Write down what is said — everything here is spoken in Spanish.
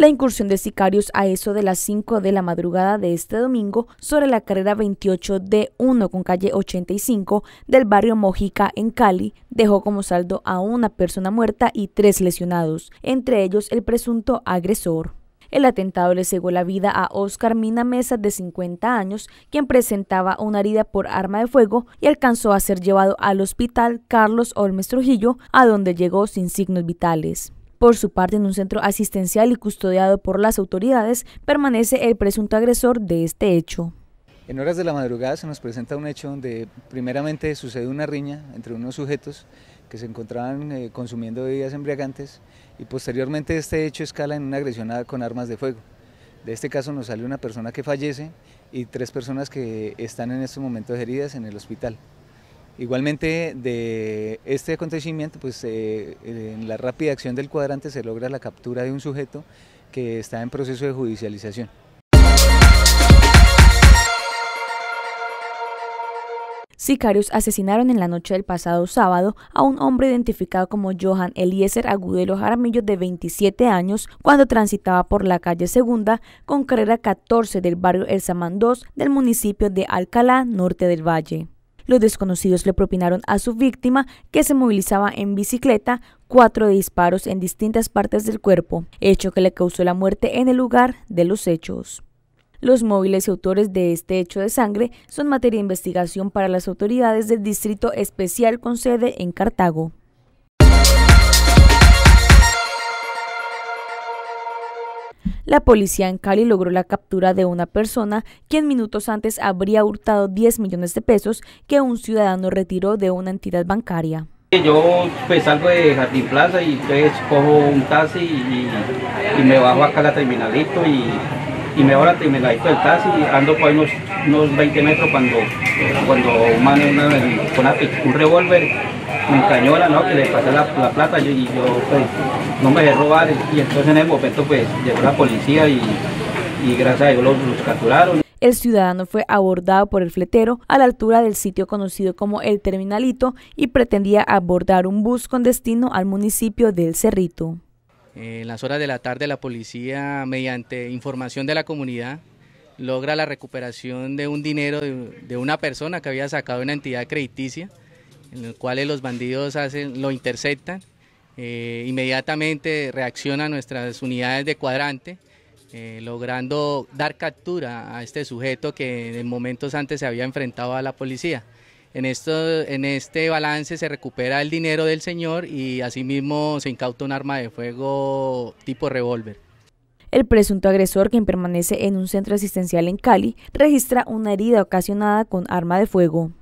La incursión de sicarios a eso de las 5 de la madrugada de este domingo sobre la carrera 28 d 1 con calle 85 del barrio Mojica en Cali dejó como saldo a una persona muerta y tres lesionados, entre ellos el presunto agresor. El atentado le cegó la vida a Oscar Mina Mesa, de 50 años, quien presentaba una herida por arma de fuego y alcanzó a ser llevado al hospital Carlos Olmes Trujillo, a donde llegó sin signos vitales. Por su parte, en un centro asistencial y custodiado por las autoridades, permanece el presunto agresor de este hecho. En horas de la madrugada se nos presenta un hecho donde primeramente sucede una riña entre unos sujetos que se encontraban eh, consumiendo bebidas embriagantes y posteriormente este hecho escala en una agresión con armas de fuego. De este caso nos sale una persona que fallece y tres personas que están en estos momentos heridas en el hospital. Igualmente de este acontecimiento, pues eh, eh, en la rápida acción del cuadrante se logra la captura de un sujeto que está en proceso de judicialización. Sicarios asesinaron en la noche del pasado sábado a un hombre identificado como Johan Eliezer Agudelo Jaramillo de 27 años cuando transitaba por la calle Segunda con carrera 14 del barrio El Samán del municipio de Alcalá, norte del Valle. Los desconocidos le propinaron a su víctima, que se movilizaba en bicicleta, cuatro disparos en distintas partes del cuerpo, hecho que le causó la muerte en el lugar de los hechos. Los móviles y autores de este hecho de sangre son materia de investigación para las autoridades del Distrito Especial con sede en Cartago. La policía en Cali logró la captura de una persona quien minutos antes habría hurtado 10 millones de pesos que un ciudadano retiró de una entidad bancaria. Yo pues, salgo de Jardín Plaza y pues, cojo un taxi y, me bajo acá a la terminalito y, me voy a la terminalito del taxi y ando por unos, 20 metros cuando, cuando un pues, revólver me cañola, ¿no? Que le pasé la, plata y yo pues, no me dejé robar y entonces en el momento pues llegó la policía y, gracias a Dios los, capturaron el ciudadano fue abordado por el fletero a la altura del sitio conocido como el Terminalito y pretendía abordar un bus con destino al municipio del Cerrito. En las horas de la tarde la policía, mediante información de la comunidad, logra la recuperación de un dinero de, de una persona que había sacado una entidad crediticia en el cual los bandidos hacen, lo interceptan. Eh, inmediatamente reaccionan nuestras unidades de cuadrante, eh, logrando dar captura a este sujeto que en momentos antes se había enfrentado a la policía. En, esto, en este balance se recupera el dinero del señor y asimismo se incauta un arma de fuego tipo revólver. El presunto agresor, quien permanece en un centro asistencial en Cali, registra una herida ocasionada con arma de fuego.